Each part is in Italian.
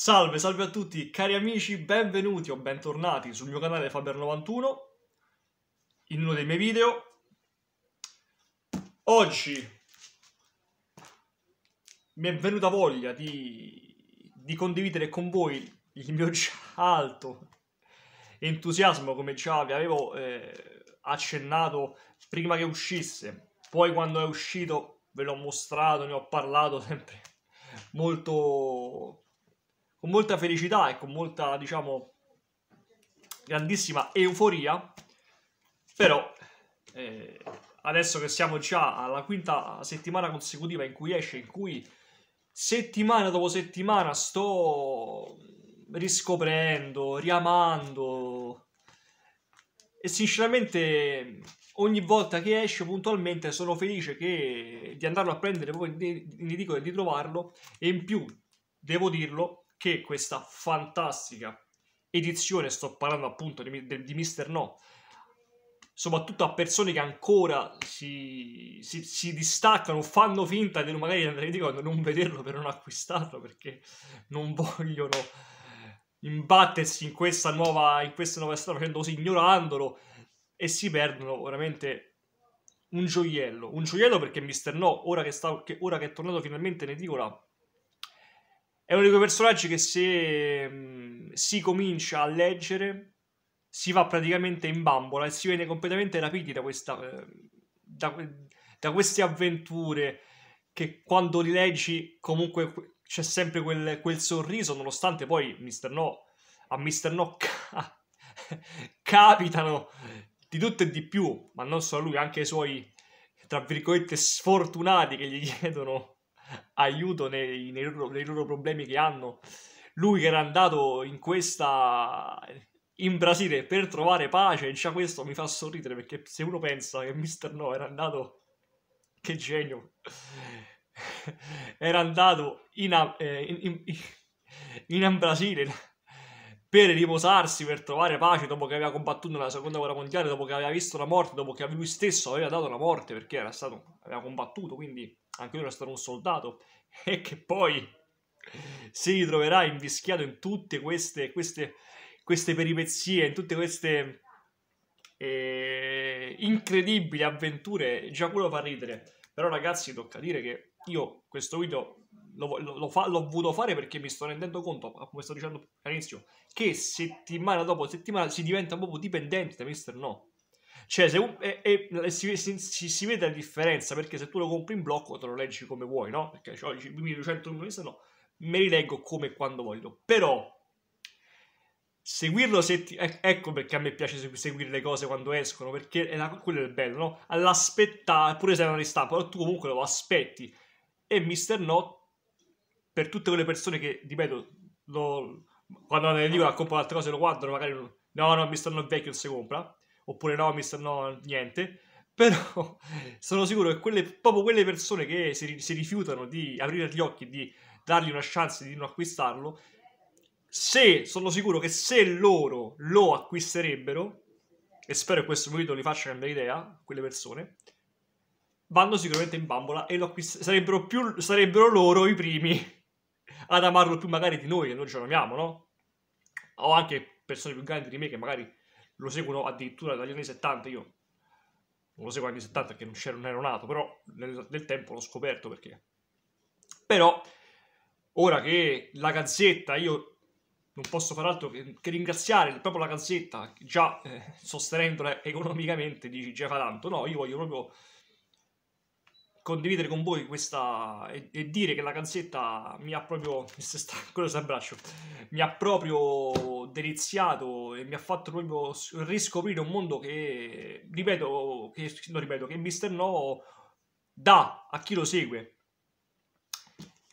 Salve, salve a tutti, cari amici, benvenuti o bentornati sul mio canale Faber91 in uno dei miei video. Oggi mi è venuta voglia di, di condividere con voi il mio alto entusiasmo, come già vi avevo eh, accennato prima che uscisse. Poi quando è uscito ve l'ho mostrato, ne ho parlato sempre molto con molta felicità e con molta, diciamo, grandissima euforia, però eh, adesso che siamo già alla quinta settimana consecutiva in cui esce, in cui settimana dopo settimana sto riscoprendo, riamando e sinceramente ogni volta che esce puntualmente sono felice che, di andarlo a prendere proprio in edicola e di trovarlo e in più, devo dirlo, che questa fantastica edizione, sto parlando appunto di, di, di Mister No, soprattutto a persone che ancora si, si, si distaccano, fanno finta di magari andare non vederlo per non acquistarlo perché non vogliono imbattersi in questa nuova, in questa nuova storia facendo così, ignorandolo e si perdono veramente un gioiello, un gioiello perché Mister No, ora che, sta, che, ora che è tornato finalmente in edicola, è uno di quei personaggi che se si comincia a leggere si va praticamente in bambola e si viene completamente rapiti da, questa, eh, da, da queste avventure che quando li leggi comunque c'è sempre quel, quel sorriso, nonostante poi Mister No, a Mister No ca- capitano di tutto e di più, ma non solo a lui, anche i suoi, tra virgolette, sfortunati che gli chiedono aiuto nei, nei, loro, nei, loro, problemi che hanno. Lui che era andato in questa in Brasile per trovare pace, già questo mi fa sorridere perché se uno pensa che Mister No era andato che genio. era andato eh, in, in, in, in Brasile per riposarsi, per trovare pace dopo che aveva combattuto nella seconda guerra mondiale, dopo che aveva visto la morte, dopo che lui stesso aveva dato la morte perché era stato, aveva combattuto, quindi anche lui era stato un soldato, e che poi si ritroverà invischiato in tutte queste, queste, queste peripezie, in tutte queste eh, incredibili avventure, già quello fa ridere. Però ragazzi, tocca dire che io questo video lo, lo, lo fa, l'ho voluto fare perché mi sto rendendo conto, come sto dicendo all'inizio, che settimana dopo settimana si diventa proprio dipendente da Mister No. Cioè, se un, e, e si, si, si, vede la differenza perché se tu lo compri in blocco te lo leggi come vuoi, no? Perché cioè, 1200 5.200 milioni, no, me li leggo come e quando voglio. Però seguirlo se ti... ecco perché a me piace seguire le cose quando escono perché è la... quello è il bello no? all'aspettare pure se è una ristampa però tu comunque lo aspetti e Mister No per tutte quelle persone che ripeto lo... quando ne dico a comprare altre cose lo guardano magari no no Mister No vecchio non si compra oppure no, mister no, niente. Però sono sicuro che quelle, proprio quelle persone che si, si rifiutano di aprire gli occhi, di dargli una chance di non acquistarlo, se sono sicuro che se loro lo acquisterebbero, e spero che questo video li faccia cambiare idea, quelle persone, vanno sicuramente in bambola e lo acquist- sarebbero, più, sarebbero loro i primi ad amarlo più magari di noi, che noi ce l'amiamo, no? O anche persone più grandi di me che magari lo seguono addirittura dagli anni 70 io non lo seguo negli anni 70 perché non, non ero nato, però nel, nel tempo l'ho scoperto perché. Però, ora che la Gazzetta, io non posso far altro che, che ringraziare proprio la Gazzetta, già eh, sostenendola economicamente, dici già fa tanto, no, io voglio proprio condividere con voi questa e, e dire che la canzetta mi ha proprio se sta quello s'abbraccio mi ha proprio deliziato e mi ha fatto proprio riscoprire un mondo che ripeto che lo ripeto che Mister No dà a chi lo segue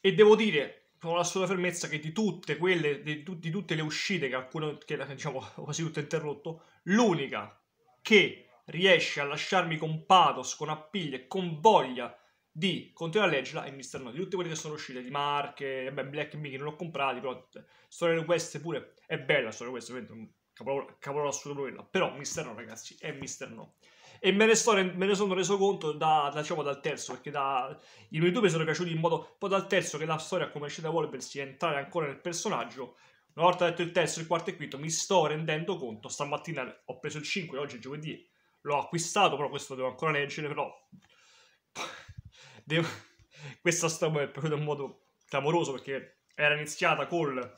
e devo dire con assoluta fermezza che di tutte quelle di, tu, di tutte le uscite che alcune che diciamo quasi tutto interrotto l'unica che riesce a lasciarmi con pathos, con appiglio e con voglia di continuare a leggerla e mi strano di tutte quelle che sono uscite di marche, beh, Black Mickey non l'ho comprati, però Storia di Quest pure è bella Storia di Quest, ovviamente un capolavoro, capolavoro assoluto quella, però Mister No ragazzi, è Mister No E me ne, sto, me ne, sono reso conto da, da, diciamo, dal terzo, perché da, i miei due mi sono piaciuti in modo... Poi dal terzo, che la storia come esce da Wolversi e entrare ancora nel personaggio, una volta detto il terzo, il quarto e il quinto, mi sto rendendo conto, stamattina ho preso il 5, oggi è giovedì, l'ho acquistato, però questo lo devo ancora leggere, però devo... questa storia è piaciuta in modo clamoroso perché era iniziata col,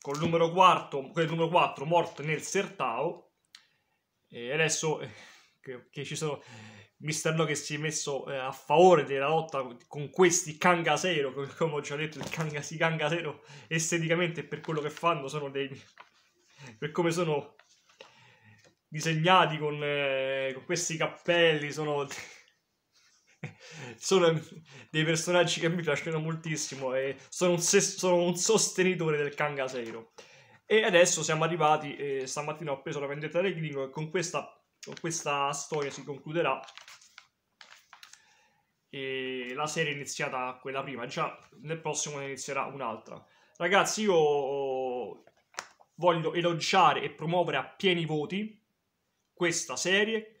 col numero, quarto, col numero 4 morto nel Sertao e adesso eh, che, che ci sono Mister No che si è messo eh, a favore della lotta con questi Kangasero, come ho già detto, i Kangas, Kangasero esteticamente per quello che fanno sono dei... per come sono disegnati con, eh, con questi cappelli, sono sono dei personaggi che mi piacciono moltissimo e sono un, ses- sono un sostenitore del Kangaseiro. E adesso siamo arrivati, eh, stamattina ho preso la vendetta del gringo e con questa, con questa storia si concluderà e la serie è iniziata quella prima, già nel prossimo ne inizierà un'altra. Ragazzi, io voglio elogiare e promuovere a pieni voti questa serie.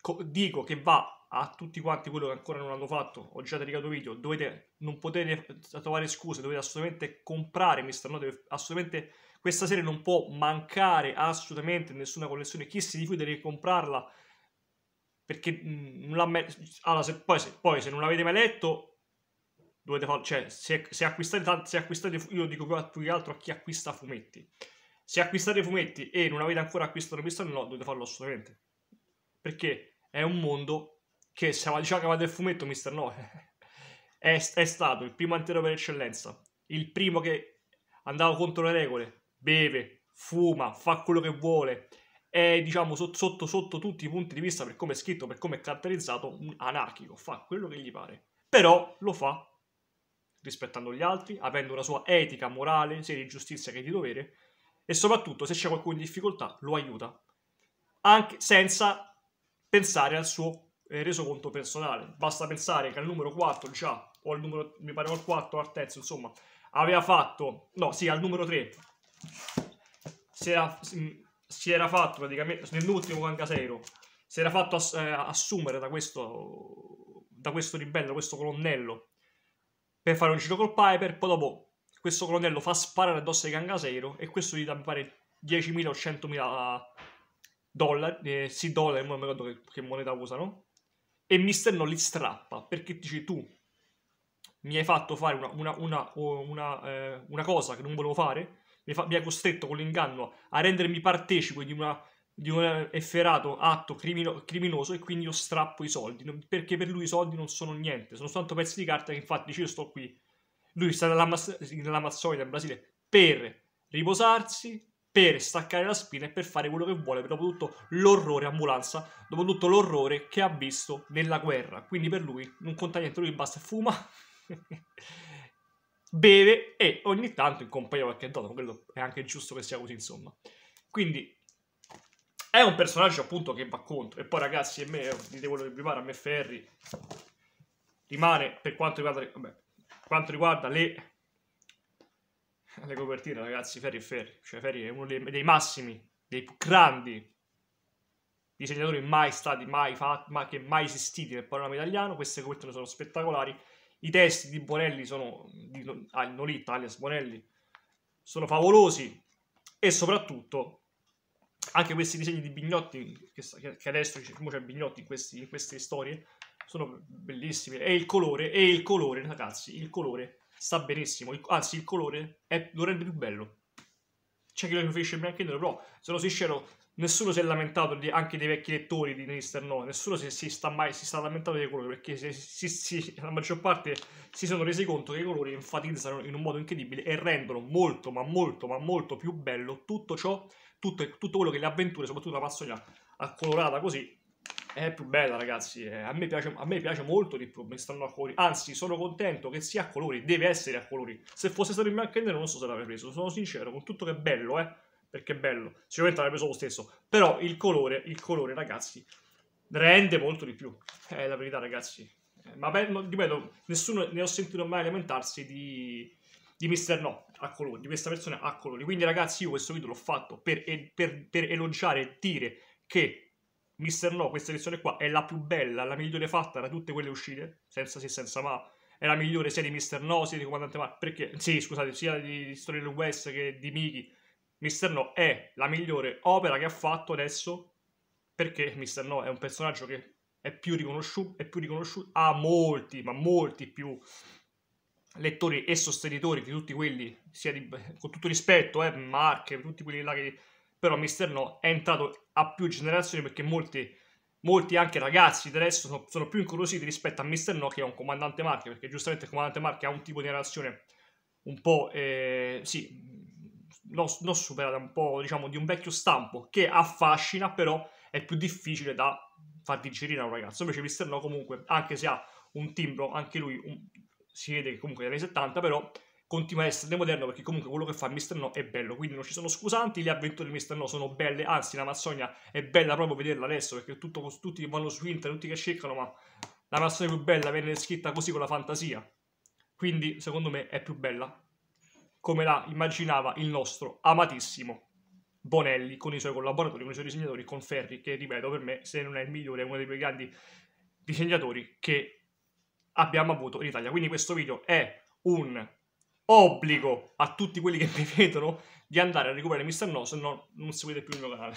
Co- dico che va a tutti quanti quello che ancora non hanno fatto, ho già caricato video, dovete, non potete trovare scuse, dovete assolutamente comprare Mister Note, assolutamente, questa serie non può mancare assolutamente nessuna collezione, chi si rifiuta di comprarla, perché mm, non l'ha mai, allora se, poi, se, poi se non l'avete mai letto, dovete farlo, cioè se, se, acquistate, se acquistate, io dico più che altro a chi acquista fumetti, se acquistate fumetti e non avete ancora acquistato Mister Note, dovete farlo assolutamente, perché è un mondo che stiamo diciamo che vado del fumetto, mister no. è, è, stato il primo antero per eccellenza, il primo che andava contro le regole, beve, fuma, fa quello che vuole, è diciamo sotto sotto, sotto tutti i punti di vista per come è scritto, per come è caratterizzato, un anarchico, fa quello che gli pare, però lo fa rispettando gli altri, avendo una sua etica, morale, sia di giustizia che di dovere, e soprattutto se c'è qualcuno in difficoltà lo aiuta, anche senza pensare al suo eh, conto personale. Basta pensare che al numero 4 già, o al numero, mi pare al 4, al terzo, insomma, aveva fatto, no, sì, al numero 3, si era, si era fatto praticamente, nell'ultimo Cancaseiro, si era fatto ass eh, assumere da questo, da questo ribello, da questo colonnello, per fare un giro col Piper, poi dopo questo colonnello fa sparare addosso ai Cancaseiro e questo gli dà, mi pare, 10.000 o 100.000 dollari, eh, sì dollari, non mi ricordo che, che moneta usano, e Mister non li strappa perché dici tu mi hai fatto fare una, una, una, eh, una cosa che non volevo fare, mi, fa, mi hai costretto con l'inganno a rendermi partecipe di, di, un eh, efferato atto crimino, criminoso e quindi io strappo i soldi, perché per lui i soldi non sono niente, sono soltanto pezzi di carta che infatti dice io sto qui, lui sta nell'Amazzonia nella in Brasile per riposarsi, per staccare la spina e per fare quello che vuole, per dopo tutto l'orrore ambulanza, dopo tutto l'orrore che ha visto nella guerra. Quindi per lui non conta niente, lui basta e fuma, beve e ogni tanto in compagnia qualche donna, credo è anche giusto che sia così, insomma. Quindi è un personaggio appunto che va contro. E poi ragazzi, a me, dite quello che vi pare, a me Ferri rimane per quanto riguarda, vabbè, quanto riguarda le le copertine, ragazzi, Ferri e Ferri. Cioè, Ferri è uno dei, massimi, dei più grandi disegnatori mai stati, mai fatti, ma che mai esistiti nel panorama italiano. Queste copertine sono spettacolari. I testi di Bonelli sono, di ah, Nolita, alias Bonelli, sono favolosi. E soprattutto, anche questi disegni di Bignotti, che, che adesso c'è Bignotti in, questi, in queste storie, sono bellissimi. E il colore, e il colore, ragazzi, il colore sta benissimo. Il, anzi, il colore è, lo rende più bello. C'è chi lo preferisce in bianco e nero, però sono sincero, nessuno si è lamentato di, anche dei vecchi lettori di Minister No, nessuno si, si, sta mai si sta lamentando dei colori perché si, si, la maggior parte si sono resi conto che i colori enfatizzano in un modo incredibile e rendono molto ma molto ma molto più bello tutto ciò, tutto, tutto quello che le avventure, soprattutto la Mazzonia, colorata così, è più bella ragazzi, eh, a, me piace, a me piace molto di più, mi stanno a colori, anzi sono contento che sia a colori, deve essere a colori, se fosse stato in bianco e nero non so se l'avrei preso, sono sincero, con tutto che è bello eh, perché è bello, sicuramente l'avrei preso lo stesso, però il colore, il colore ragazzi, rende molto di più, è eh, la verità ragazzi, eh, ma beh, ripeto, nessuno ne ho sentito mai lamentarsi di, di Mister No a colori, di questa persona a colori. Quindi, ragazzi, io questo video l'ho fatto per, per, per elogiare e dire che Mister No, questa edizione qua è la più bella, la migliore fatta da tutte quelle uscite, senza sì, senza ma, è la migliore sia di Mister No, sia di Comandante Mark, perché, sì, scusate, sia di, di Storia West che di Miki, Mister No è la migliore opera che ha fatto adesso, perché Mister No è un personaggio che è più riconosciuto, è più riconosciuto, ha molti, ma molti più lettori e sostenitori di tutti quelli, sia di, con tutto rispetto, eh, Mark, tutti quelli là che... Però Mister No è entrato a più generazioni perché molti, molti anche ragazzi del resto sono, sono, più incuriositi rispetto a Mr. No che è un comandante Marche perché giustamente il comandante Marche ha un tipo di narrazione un po' eh, sì non, non superata un po' diciamo di un vecchio stampo che affascina però è più difficile da far digerire a un ragazzo invece Mr. No comunque anche se ha un timbro anche lui un, si vede che comunque è anni 70 però continua a essere moderno perché comunque quello che fa Mister No è bello, quindi non ci sono scusanti, le avventure di Mister No sono belle, anzi la Mazzonia è bella proprio vederla adesso perché tutto, tutti che vanno su internet, tutti che cercano, ma la Mazzonia più bella viene scritta così con la fantasia, quindi secondo me è più bella come la immaginava il nostro amatissimo Bonelli con i suoi collaboratori, con i suoi disegnatori, con Ferri che ripeto per me se non è il migliore è uno dei più grandi disegnatori che abbiamo avuto in Italia, quindi questo video è un obbligo a tutti quelli che mi vedono di andare a recuperare Mr. No, se no non seguite più il mio canale.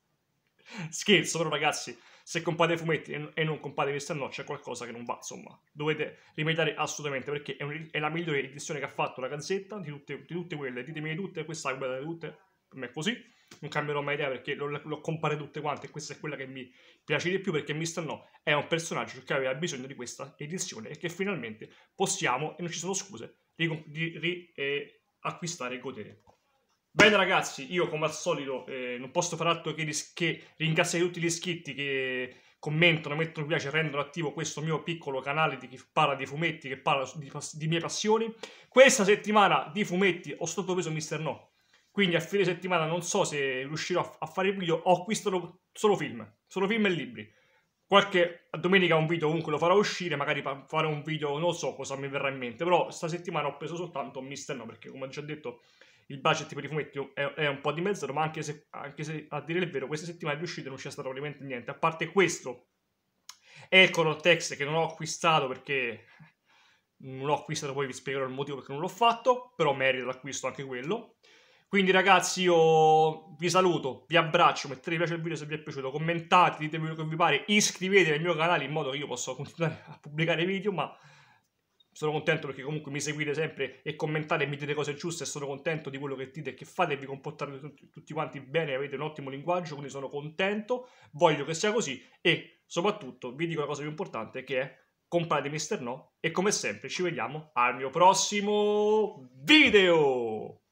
Scherzo, però ragazzi, se compate i fumetti e non compate Mr. No c'è qualcosa che non va, insomma. Dovete rimediare assolutamente, perché è, un, è, la migliore edizione che ha fatto la Gazzetta, di tutte, di tutte quelle, ditemi di tutte, questa è quella di tutte, per me è così. Non cambierò mai idea perché l'ho compare tutte quante e questa è quella che mi piace di più perché Mr. No è un personaggio che aveva bisogno di questa edizione e che finalmente possiamo, e non ci sono scuse, di, di riacquistare eh, e godere. Bene ragazzi, io come al solito eh, non posso far altro che, ris- che ringraziare tutti gli iscritti che commentano, mettono mi piace, rendono attivo questo mio piccolo canale di chi parla di fumetti, che parla di, di mie passioni. Questa settimana di fumetti ho sottopeso Mister No, quindi a fine settimana non so se riuscirò a, a fare video, ho acquistato solo film, solo film e libri qualche domenica un video comunque lo farò uscire, magari fa- fare un video, non so cosa mi verrà in mente, però stasettimana ho preso soltanto Mister No, perché come ho già detto il budget per i fumetti è, è un po' di dimezzato, ma anche se, anche se, a dire il vero questa settimana di uscita non c'è stato praticamente niente, a parte questo, Eccolo Tex che non ho acquistato perché non l'ho acquistato, poi vi spiegherò il motivo perché non l'ho fatto, però merita l'acquisto anche quello. Quindi ragazzi io vi saluto, vi abbraccio, mettete mi piace al video se vi è piaciuto, commentate, ditemi quello che vi pare, iscrivetevi al mio canale in modo che io possa continuare a pubblicare video, ma sono contento perché comunque mi seguite sempre e commentate e mi dite cose giuste e sono contento di quello che dite e che fate e vi comportate tutti, tutti quanti bene, avete un ottimo linguaggio, quindi sono contento, voglio che sia così e soprattutto vi dico la cosa più importante che è comprate Mister No e come sempre ci vediamo al mio prossimo video!